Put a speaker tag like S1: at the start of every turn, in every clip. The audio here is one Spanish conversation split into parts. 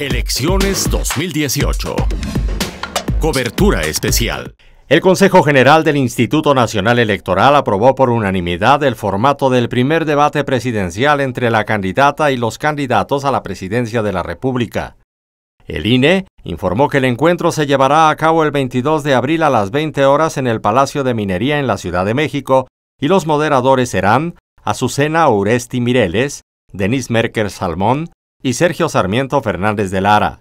S1: Elecciones 2018. Cobertura especial. El Consejo General del Instituto Nacional Electoral aprobó por unanimidad el formato del primer debate presidencial entre la candidata y los candidatos a la presidencia de la República. El INE informó que el encuentro se llevará a cabo el 22 de abril a las 20 horas en el Palacio de Minería en la Ciudad de México y los moderadores serán Azucena Oresti Mireles, Denis Merker Salmón, y Sergio Sarmiento Fernández de Lara.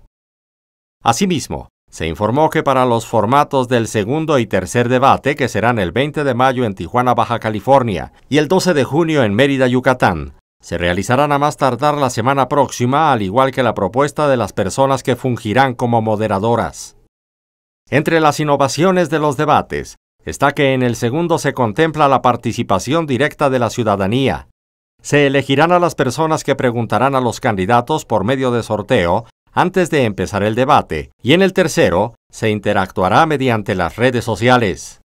S1: Asimismo, se informó que para los formatos del segundo y tercer debate, que serán el 20 de mayo en Tijuana, Baja California, y el 12 de junio en Mérida, Yucatán, se realizarán a más tardar la semana próxima, al igual que la propuesta de las personas que fungirán como moderadoras. Entre las innovaciones de los debates está que en el segundo se contempla la participación directa de la ciudadanía, se elegirán a las personas que preguntarán a los candidatos por medio de sorteo antes de empezar el debate, y en el tercero, se interactuará mediante las redes sociales.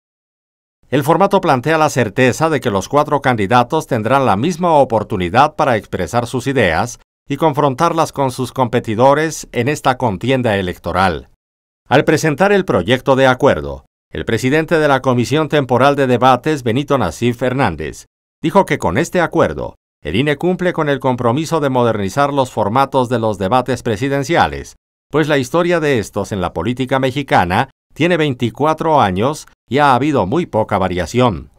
S1: El formato plantea la certeza de que los cuatro candidatos tendrán la misma oportunidad para expresar sus ideas y confrontarlas con sus competidores en esta contienda electoral. Al presentar el proyecto de acuerdo, el presidente de la Comisión Temporal de Debates, Benito Nací Fernández, dijo que con este acuerdo el INE cumple con el compromiso de modernizar los formatos de los debates presidenciales, pues la historia de estos en la política mexicana tiene 24 años y ha habido muy poca variación.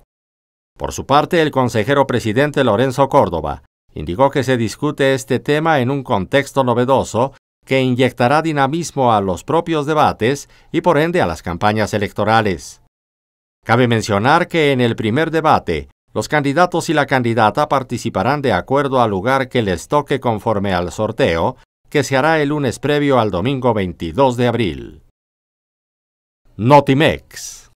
S1: Por su parte, el consejero presidente Lorenzo Córdoba indicó que se discute este tema en un contexto novedoso que inyectará dinamismo a los propios debates y por ende a las campañas electorales. Cabe mencionar que en el primer debate, los candidatos y la candidata participarán de acuerdo al lugar que les toque conforme al sorteo, que se hará el lunes previo al domingo 22 de abril. Notimex